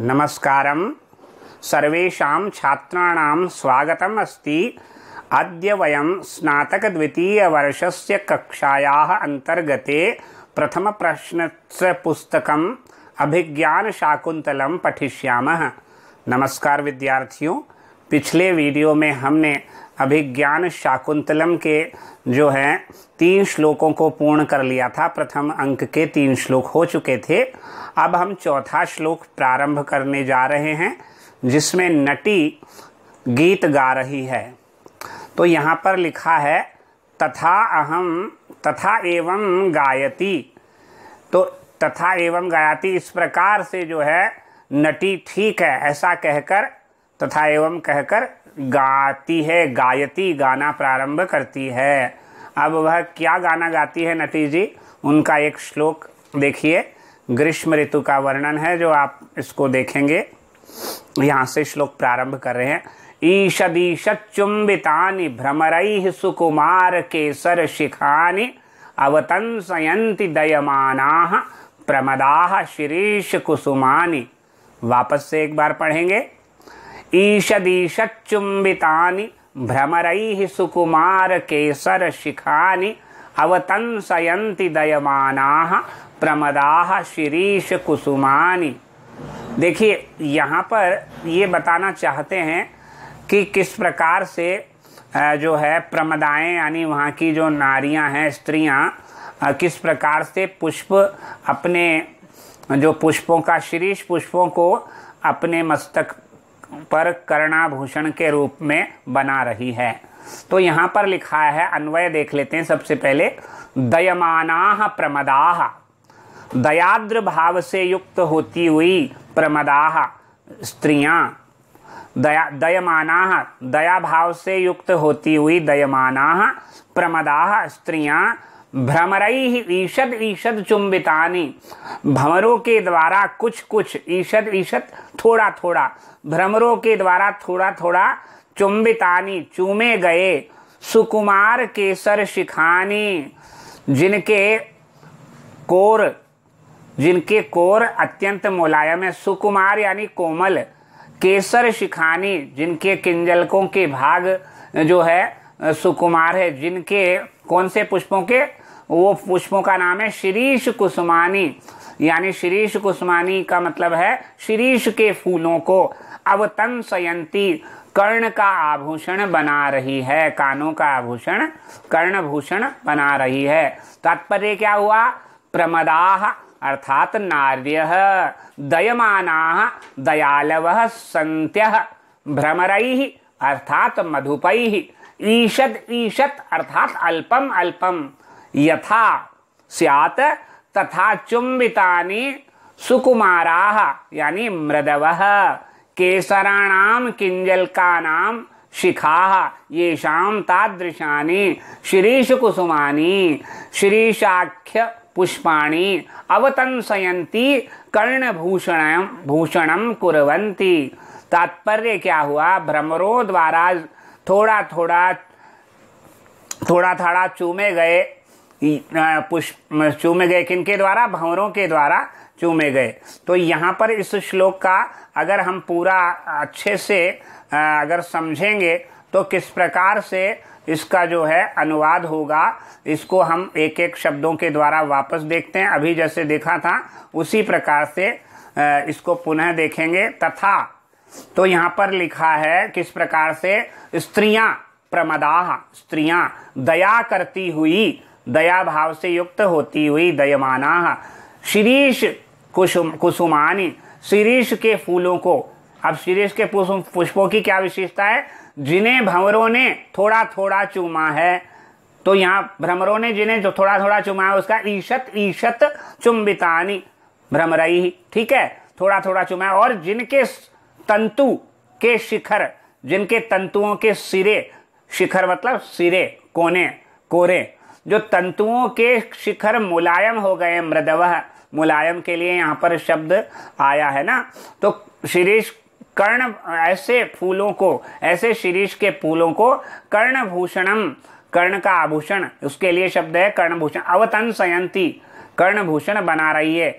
नमस्कारं सर्वेषां स्नातक द्वितीय वर्ष से कक्षाया अंतर्गते प्रथम प्रश्न पुस्तक अभिज्ञान अभिज्ञानशाकुन्तलं पठिष्यामः नमस्कार विद्यार्थियों पिछले वीडियो में हमने अभिज्ञान शाकुंतलम के जो हैं तीन श्लोकों को पूर्ण कर लिया था प्रथम अंक के तीन श्लोक हो चुके थे अब हम चौथा श्लोक प्रारंभ करने जा रहे हैं जिसमें नटी गीत गा रही है तो यहाँ पर लिखा है तथा अहम तथा एवं गायती तो तथा एवं गायती इस प्रकार से जो है नटी ठीक है ऐसा कहकर तथा एवं कहकर गाती है गायती गाना प्रारंभ करती है अब वह क्या गाना गाती है नटी जी उनका एक श्लोक देखिए ग्रीष्म ऋतु का वर्णन है जो आप इसको देखेंगे यहाँ से श्लोक प्रारंभ कर रहे हैं ईषदीषच्चुंबितानि भ्रमर सुकुमार केसर शिखानि अवतंसयन्ति दयमानाः प्रमदाह शिरीष कुसुमानी वापस से एक बार पढ़ेंगे केसर शिखा सुकुमारकेसरशिखानि अवतंसयन्ति प्रमदा शिरीश कुसुमानी देखिए यहाँ पर ये बताना चाहते हैं कि किस प्रकार से जो है प्रमदाएं यानी वहाँ की जो नारियाँ हैं स्त्रियाँ किस प्रकार से पुष्प अपने जो पुष्पों का शीर्ष पुष्पों को अपने मस्तक पर कर्णाभूषण के रूप में बना रही है तो यहां पर लिखा है अन्वय देख लेते हैं सबसे पहले दयमाना प्रमदाह दयाद्र भाव से युक्त होती हुई प्रमदाह स्त्रिया दया दयमाना दया भाव से युक्त होती हुई दयमाना प्रमदाह स्त्रियां भ्रमरई ईषद ईषद चुंबितानी भ्रमरों के द्वारा कुछ कुछ ईषद ईषद थोड़ा थोड़ा भ्रमरों के द्वारा थोड़ा थोड़ा चुंबितानी चूमे गए सुकुमार केसर शिखानी जिनके कोर जिनके कोर अत्यंत मुलायम है सुकुमार यानी कोमल केसर शिखानी जिनके किंजलकों के भाग जो है सुकुमार है जिनके कौन से पुष्पों के वो पुष्पों का नाम है शीरीष कुसुमानी यानी शीरीष कुसुमानी का मतलब है शीरीष के फूलों को अवतन सयंती कर्ण का आभूषण बना रही है कानों का आभूषण कर्ण भूषण बना रही है तात्पर्य क्या हुआ प्रमदा अर्थात नार्य दयमाना दयालव संत्य भ्रमरई अर्थात मधुपई ईषद ईषत अर्थात अल्पम अल्पम यथा सियात तथा चुंबितानि सुकुमारा यानी मृदवः केसराणाम किंजलकानाम शिखाः येषां तादृशानि शिरीषकुसुमानि शिरीषाख्य पुष्पाणि कर्ण भूषण भूषणं कुर्वन्ति तात्पर्य क्या हुआ भ्रमरों द्वारा थोड़ा थोड़ा थोड़ा थोड़ा चूमे गए पुष्प चूमे गए किनके द्वारा भंवरों के द्वारा चूमे गए तो यहाँ पर इस श्लोक का अगर हम पूरा अच्छे से अगर समझेंगे तो किस प्रकार से इसका जो है अनुवाद होगा इसको हम एक एक शब्दों के द्वारा वापस देखते हैं अभी जैसे देखा था उसी प्रकार से इसको पुनः देखेंगे तथा तो यहां पर लिखा है किस प्रकार से स्त्रियां प्रमदाह स्त्रियां दया करती हुई दया भाव से युक्त होती हुई दयमाना शिरीष कुसुम कुसुमानी शिरीष के फूलों को अब शिरीष के पुष्पों की क्या विशेषता है जिन्हें भंवरों ने थोड़ा थोड़ा चूमा है तो यहाँ भ्रमरों ने जिन्हें जो थोड़ा थोड़ा चुमाया उसका ईशत ईशत चुंबितानी भ्रमरई ठीक है थोड़ा थोड़ा चुमाया और जिनके तंतु के शिखर जिनके तंतुओं के सिरे शिखर मतलब सिरे कोने कोरे जो तंतुओं के शिखर मुलायम हो गए मृदवह मुलायम के लिए यहाँ पर शब्द आया है ना तो शिरीष कर्ण ऐसे फूलों को ऐसे शिरीष के फूलों को कर्णभूषणम कर्ण का आभूषण उसके लिए शब्द है कर्णभूषण अवतन संयंती कर्णभूषण बना रही है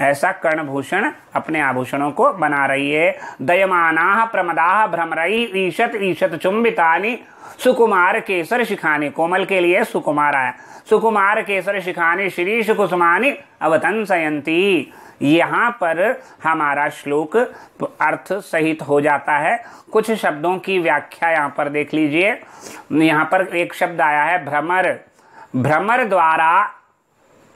ऐसा कर्णभूषण अपने आभूषणों को बना रही है दयमाना प्रमदाह भ्रमरई ईशत ईशत चुंबितानी सुकुमार केसर शिखानी कोमल के लिए सुकुमार आया सुकुमार केसर शिखानी श्री कुसुमानी अवतन सयंती यहाँ पर हमारा श्लोक अर्थ सहित हो जाता है कुछ शब्दों की व्याख्या यहाँ पर देख लीजिए यहाँ पर एक शब्द आया है भ्रमर भ्रमर द्वारा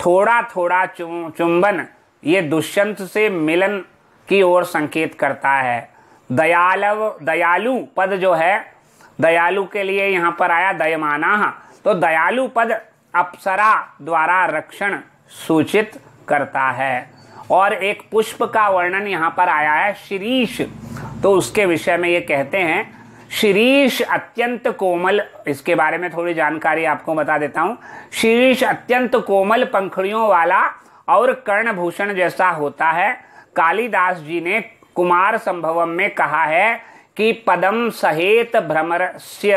थोड़ा थोड़ा चुंबन ये दुष्यंत से मिलन की ओर संकेत करता है दयालव दयालु पद जो है दयालु के लिए यहाँ पर आया दयमाना तो दयालु पद अप्सरा द्वारा रक्षण सूचित करता है और एक पुष्प का वर्णन यहाँ पर आया है शिरीष तो उसके विषय में ये कहते हैं शीरीष अत्यंत कोमल इसके बारे में थोड़ी जानकारी आपको बता देता हूँ शीरीष अत्यंत कोमल पंखड़ियों वाला और कर्णभूषण जैसा होता है कालिदास जी ने कुमार संभवम में कहा है कि पदम सहेत भ्रमर से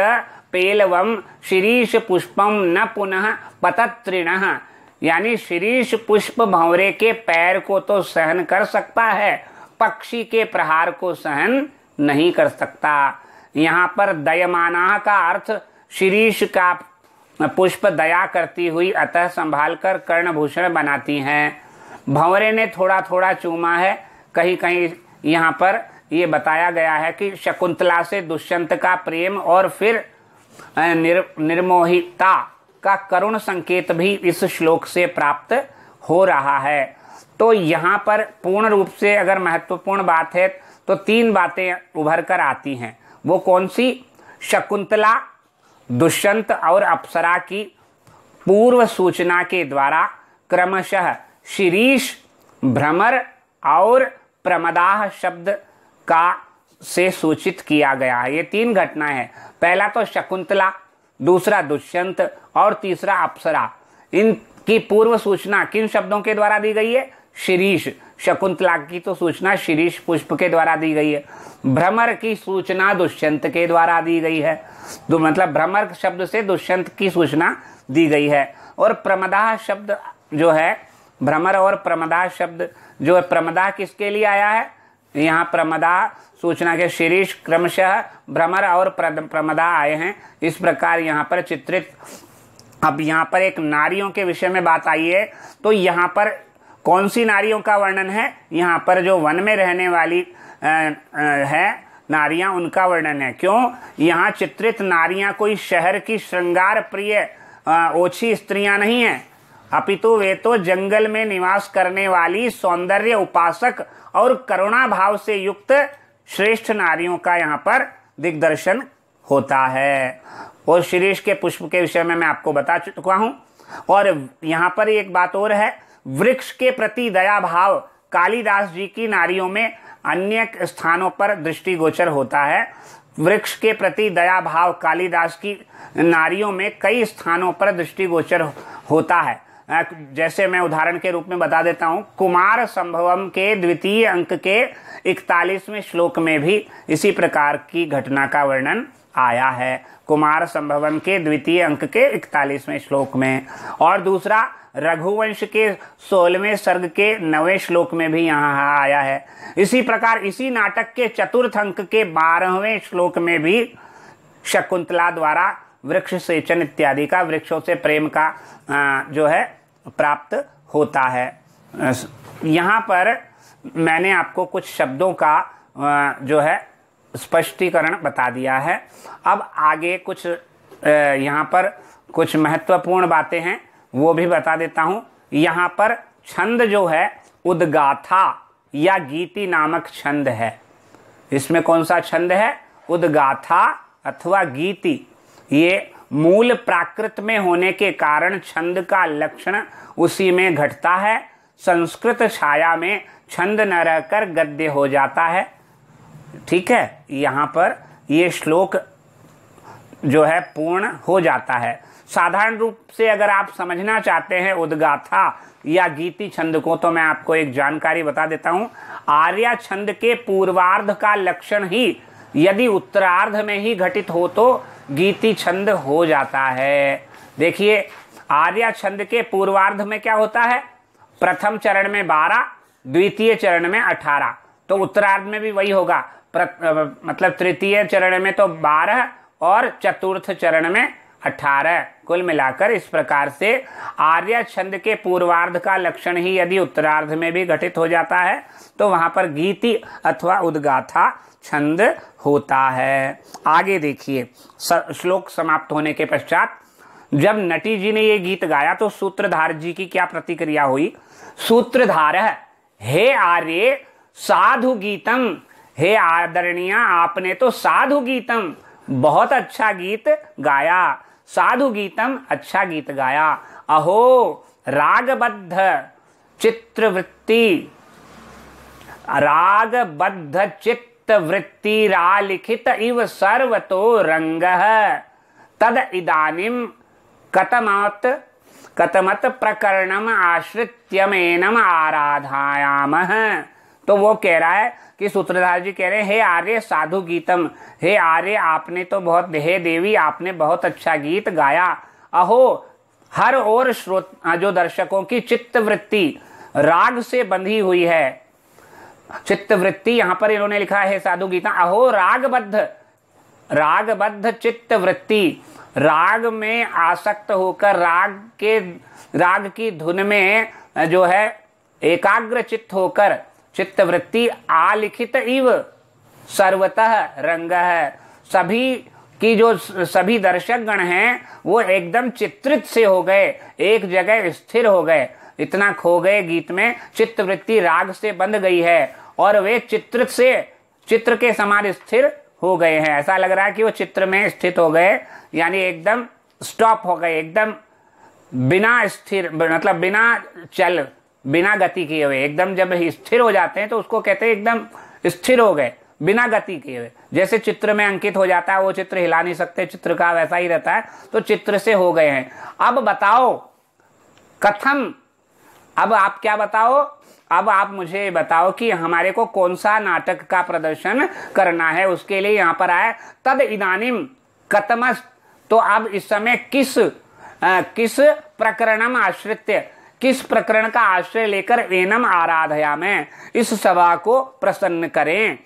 पेलवम शिरीष पुष्पम न पुनः पतत्रिण यानी शिरीष पुष्प भंवरे के पैर को तो सहन कर सकता है पक्षी के प्रहार को सहन नहीं कर सकता यहाँ पर दयमाना का अर्थ शिरीष का पुष्प दया करती हुई अतः संभाल कर कर्णभूषण बनाती हैं भंवरे ने थोड़ा थोड़ा चूमा है कहीं कहीं यहाँ पर ये बताया गया है कि शकुंतला से दुष्यंत का प्रेम और फिर निर, निर्मोहिता का करुण संकेत भी इस श्लोक से प्राप्त हो रहा है तो यहाँ पर पूर्ण रूप से अगर महत्वपूर्ण बात है तो तीन बातें उभर कर आती हैं वो कौन सी शकुंतला दुष्यंत और अप्सरा की पूर्व सूचना के द्वारा क्रमशः शिरीष भ्रमर और प्रमदाह शब्द का से सूचित किया गया है ये तीन घटनाएं हैं पहला तो शकुंतला दूसरा दुष्यंत और तीसरा अप्सरा इनकी पूर्व सूचना किन शब्दों के द्वारा दी गई है शिरीष शकुंतला की तो सूचना शिरीष पुष्प के द्वारा दी गई है भ्रमर की सूचना दुष्यंत के द्वारा दी गई है तो मतलब भ्रमर शब्द से दुष्यंत की सूचना दी गई है और प्रमदा शब्द जो है भ्रमर और प्रमदाह शब्द जो है प्रमदा किसके लिए आया है यहाँ प्रमदा सूचना के शीर्ष क्रमशः भ्रमर और प्रमदा आए हैं इस प्रकार यहाँ पर चित्रित अब यहाँ पर एक नारियों के विषय में बात आई है तो यहाँ पर कौन सी नारियों का वर्णन है यहाँ पर जो वन में रहने वाली है नारियां उनका वर्णन है क्यों यहाँ चित्रित नारियां कोई शहर की श्रृंगार प्रिय ओछी स्त्रियां नहीं है अपितु वे तो जंगल में निवास करने वाली सौंदर्य उपासक और करुणा भाव से युक्त श्रेष्ठ नारियों का यहाँ पर दिग्दर्शन होता है और शीरीष के पुष्प के विषय में मैं आपको बता चुका हूं और यहाँ पर एक बात और है वृक्ष के प्रति दया भाव कालिदास जी की नारियों में अन्य स्थानों पर दृष्टिगोचर होता है वृक्ष के प्रति दया भाव कालिदास की नारियों में कई स्थानों पर दृष्टिगोचर होता है जैसे मैं उदाहरण के रूप में बता देता हूँ कुमार संभवम के द्वितीय अंक के इकतालीसवें श्लोक में भी इसी प्रकार की घटना का वर्णन आया है कुमार संभवन के द्वितीय अंक के इकतालीसवें श्लोक में और दूसरा रघुवंश के सोलहवें सर्ग के नवे श्लोक में भी यहाँ आया है इसी प्रकार इसी नाटक के चतुर्थ अंक के बारहवें श्लोक में भी शकुंतला द्वारा वृक्ष सेचन इत्यादि का वृक्षों से प्रेम का जो है प्राप्त होता है यहाँ पर मैंने आपको कुछ शब्दों का जो है स्पष्टीकरण बता दिया है अब आगे कुछ यहाँ पर कुछ महत्वपूर्ण बातें हैं वो भी बता देता हूँ यहाँ पर छंद जो है उदगाथा या गीति नामक छंद है इसमें कौन सा छंद है उदगाथा अथवा गीति ये मूल प्राकृत में होने के कारण छंद का लक्षण उसी में घटता है संस्कृत छाया में छंद न रहकर गद्य हो जाता है ठीक है यहाँ पर ये श्लोक जो है पूर्ण हो जाता है साधारण रूप से अगर आप समझना चाहते हैं उदगाथा या गीति छंद को तो मैं आपको एक जानकारी बता देता हूँ आर्या छंद के पूर्वार्ध का लक्षण ही यदि उत्तरार्ध में ही घटित हो तो गीति छंद हो जाता है देखिए आर्या छंद के पूर्वार्ध में क्या होता है प्रथम चरण में बारह द्वितीय चरण में अठारह तो उत्तरार्ध में भी वही होगा मतलब तृतीय चरण में तो बारह और चतुर्थ चरण में अठारह कुल मिलाकर इस प्रकार से आर्य छंद के पूर्वार्ध का लक्षण ही यदि उत्तरार्ध में भी घटित हो जाता है तो वहां पर गीति अथवा उद्गाथा छंद होता है आगे देखिए श्लोक समाप्त होने के पश्चात जब नटी जी ने ये गीत गाया तो सूत्रधार जी की क्या प्रतिक्रिया हुई सूत्रधार हे आर्य साधु गीतम हे आदरणीय आपने तो साधु गीतम बहुत अच्छा गीत गाया साधु गीतम अच्छा गीत गाया अहो रागबद्ध चित्रवृत्ति रागबद्ध चित्तवृत्ति रालिखित इव सर्वतो रंग तद इदानिम कतमत कतमत प्रकरणम आश्रित्यमेनम आराधायामः तो वो कह रहा है कि सूत्रधार जी कह रहे हैं हे आर्य साधु गीतम हे आर्य आपने तो बहुत हे देवी आपने बहुत अच्छा गीत गाया अहो हर और श्रोत जो दर्शकों की चित्त वृत्ति राग से बंधी हुई है चित्त वृत्ति यहां पर इन्होंने लिखा है साधु गीता अहो रागबद्ध रागबद्ध चित्त वृत्ति राग में आसक्त होकर राग के राग की धुन में जो है एकाग्र चित्त होकर चित्तवृत्ति आलिखित इव सर्वतः रंग है सभी की जो सभी दर्शक गण हैं वो एकदम चित्रित से हो गए एक जगह स्थिर हो गए इतना खो गए गीत में चित्तवृत्ति राग से बंध गई है और वे चित्रित से चित्र के समान स्थिर हो गए हैं ऐसा लग रहा है कि वो चित्र में स्थित हो गए यानी एकदम स्टॉप हो गए एकदम बिना स्थिर मतलब बिना चल बिना गति किए हुए एकदम जब स्थिर हो जाते हैं तो उसको कहते हैं एकदम स्थिर हो गए बिना गति किए हुए जैसे चित्र में अंकित हो जाता है वो चित्र हिला नहीं सकते चित्र का वैसा ही रहता है तो चित्र से हो गए हैं अब बताओ कथम अब आप क्या बताओ अब आप मुझे बताओ कि हमारे को कौन सा नाटक का प्रदर्शन करना है उसके लिए यहां पर आए तद इदानिम कतमस तो अब इस समय किस आ, किस प्रकरणम आश्रित किस प्रकरण का आश्रय लेकर एनम आराधया में इस सभा को प्रसन्न करें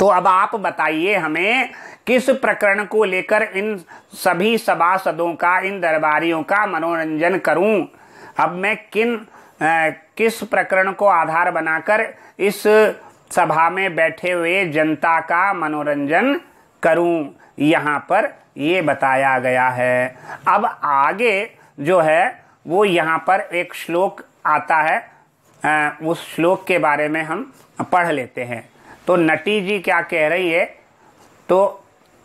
तो अब आप बताइए हमें किस प्रकरण को लेकर इन सभी सभासदों का इन दरबारियों का मनोरंजन करूं अब मैं किन आ, किस प्रकरण को आधार बनाकर इस सभा में बैठे हुए जनता का मनोरंजन करूं यहाँ पर ये बताया गया है अब आगे जो है वो यहाँ पर एक श्लोक आता है आ, उस श्लोक के बारे में हम पढ़ लेते हैं तो नटी जी क्या कह रही है तो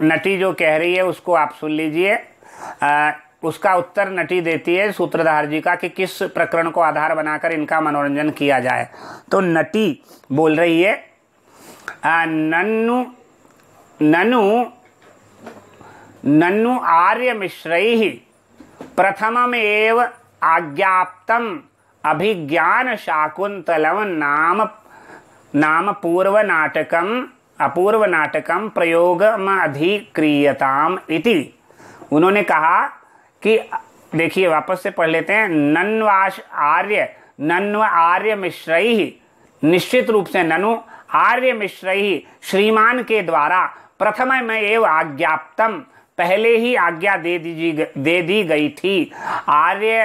नटी जो कह रही है उसको आप सुन लीजिए उसका उत्तर नटी देती है सूत्रधार जी का कि किस प्रकरण को आधार बनाकर इनका मनोरंजन किया जाए तो नटी बोल रही है आ, ननु ननु ननु आर्य मिश्र एवं आज्ञाप्तम अभिज्ञान शाकुंतलम नाम नाम पूर्व नाटकम अपूर्व नाटकम प्रयोग अधिक्रियताम इति उन्होंने कहा कि देखिए वापस से पढ़ लेते हैं नन्वाश आर्य नन्व आर्य मिश्रई निश्चित रूप से ननु आर्य मिश्रई श्रीमान के द्वारा प्रथम में एवं आज्ञाप्तम पहले ही आज्ञा दे दी दे दी गई थी आर्य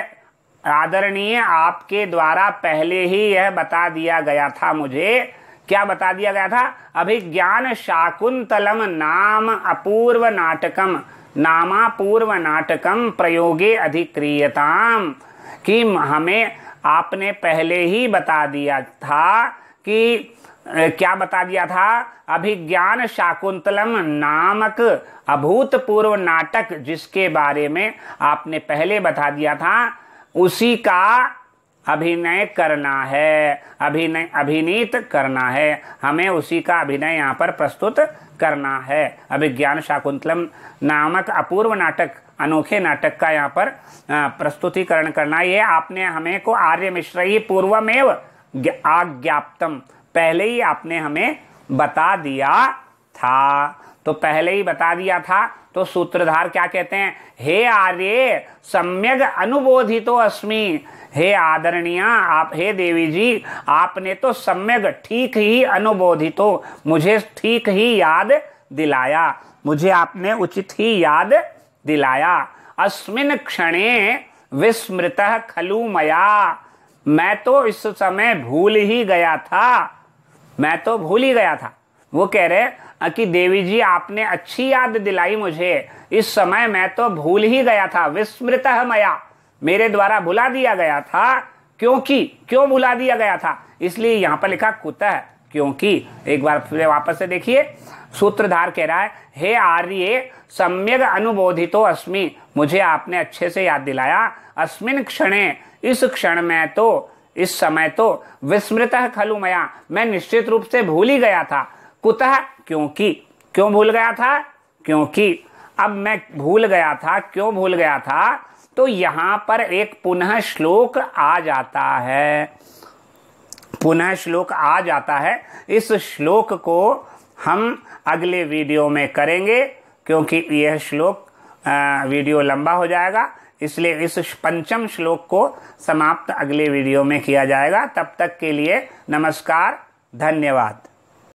आदरणीय आपके द्वारा पहले ही यह बता दिया गया था मुझे क्या बता दिया गया था अभिज्ञान शाकुंतलम नाम अपूर्व नाटकम नामा पूर्व नाटकम प्रयोगे अधिक्रियताम कि हमें आपने पहले ही बता दिया था कि क्या बता दिया था अभिज्ञान शाकुंतलम नामक अभूतपूर्व नाटक जिसके बारे में आपने पहले बता दिया था उसी का अभिनय करना है अभिनय अभिनीत करना है हमें उसी का अभिनय यहाँ पर प्रस्तुत करना है अभिज्ञान शाकुंतलम नामक अपूर्व नाटक अनोखे नाटक का यहाँ पर प्रस्तुतिकरण करना ये आपने हमें को आर्य मिश्र ही पूर्वमेव आज्ञाप्तम पहले ही आपने हमें बता दिया था तो पहले ही बता दिया था तो सूत्रधार क्या कहते हैं हे आर्य सम्यक अनुबोधितो तो अस्मि हे आदरणीय आप हे देवी जी आपने तो सम्यक ठीक ही अनुबोधितो मुझे ठीक ही याद दिलाया मुझे आपने उचित ही याद दिलाया अस्मिन क्षणे विस्मृत खलु मया मैं तो इस समय भूल ही गया था मैं तो भूल ही गया था वो कह रहे कि देवी जी आपने अच्छी याद दिलाई मुझे इस समय मैं तो भूल ही गया था विस्मृत मया मेरे द्वारा भुला दिया गया था क्योंकि क्यों भुला दिया गया था इसलिए यहाँ पर लिखा कुतः क्योंकि एक बार फिर वापस से देखिए सूत्रधार कह रहा है हे आर्य सम्यक अनुबोधितो अस्मि मुझे आपने अच्छे से याद दिलाया अस्मिन क्षणे इस क्षण में तो इस समय तो विस्मृत खलु मया मैं निश्चित रूप से भूल ही गया था कुतः क्योंकि क्यों भूल गया था क्योंकि अब मैं भूल गया था क्यों भूल गया था तो यहां पर एक पुनः श्लोक आ जाता है पुनः श्लोक आ जाता है इस श्लोक को हम अगले वीडियो में करेंगे क्योंकि यह श्लोक वीडियो लंबा हो जाएगा इसलिए इस पंचम श्लोक को समाप्त अगले वीडियो में किया जाएगा तब तक के लिए नमस्कार धन्यवाद